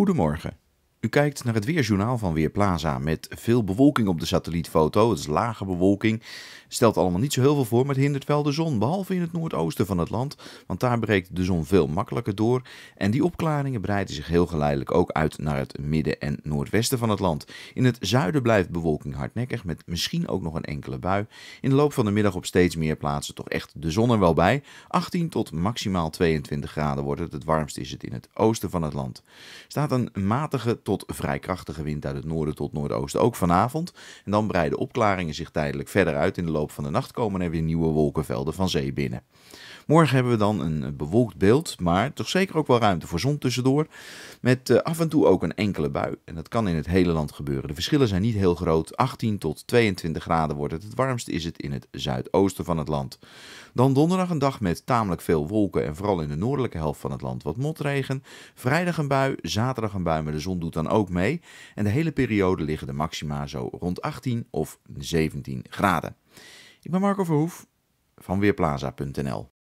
Goedemorgen. U kijkt naar het weerjournaal van Weerplaza met veel bewolking op de satellietfoto. Het is lage bewolking. Stelt allemaal niet zo heel veel voor, maar het hindert wel de zon. Behalve in het noordoosten van het land, want daar breekt de zon veel makkelijker door. En die opklaringen breiden zich heel geleidelijk ook uit naar het midden en noordwesten van het land. In het zuiden blijft bewolking hardnekkig, met misschien ook nog een enkele bui. In de loop van de middag op steeds meer plaatsen toch echt de zon er wel bij. 18 tot maximaal 22 graden wordt het. Het warmst is het in het oosten van het land. Staat een matige tot vrij krachtige wind uit het noorden tot noordoosten. Ook vanavond. En dan breiden opklaringen zich tijdelijk verder uit. In de loop van de nacht komen er weer nieuwe wolkenvelden van zee binnen. Morgen hebben we dan een bewolkt beeld, maar toch zeker ook wel ruimte voor zon tussendoor. Met eh, af en toe ook een enkele bui. En dat kan in het hele land gebeuren. De verschillen zijn niet heel groot. 18 tot 22 graden wordt het. Het warmst is het in het zuidoosten van het land. Dan donderdag een dag met tamelijk veel wolken en vooral in de noordelijke helft van het land wat motregen. Vrijdag een bui, zaterdag een bui, maar de zon doet dan ook mee. En de hele periode liggen de maxima zo rond 18 of 17 graden. Ik ben Marco Verhoef van Weerplaza.nl.